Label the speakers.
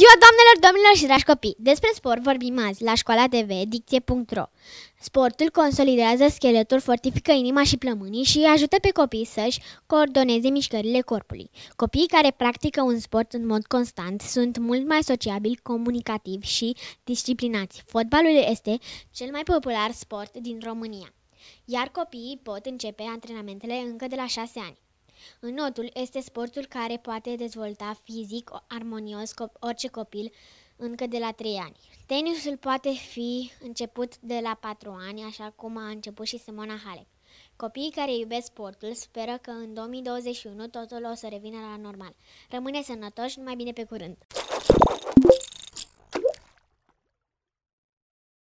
Speaker 1: ziua, doamnelor, domnilor și dragi copii! Despre sport vorbim azi la școala TV dicție.ro. Sportul consolidează scheletul, fortifică inima și plămânii și ajută pe copii să-și coordoneze mișcările corpului. Copiii care practică un sport în mod constant sunt mult mai sociabili, comunicativi și disciplinați. Fotbalul este cel mai popular sport din România, iar copiii pot începe antrenamentele încă de la 6 ani. Înotul este sportul care poate dezvolta fizic armonios orice copil încă de la 3 ani. Tenisul poate fi început de la 4 ani, așa cum a început și Simona Halep. Copiii care iubesc sportul speră că în 2021 totul o să revină la normal. Rămâne sănătoși, numai bine pe curând!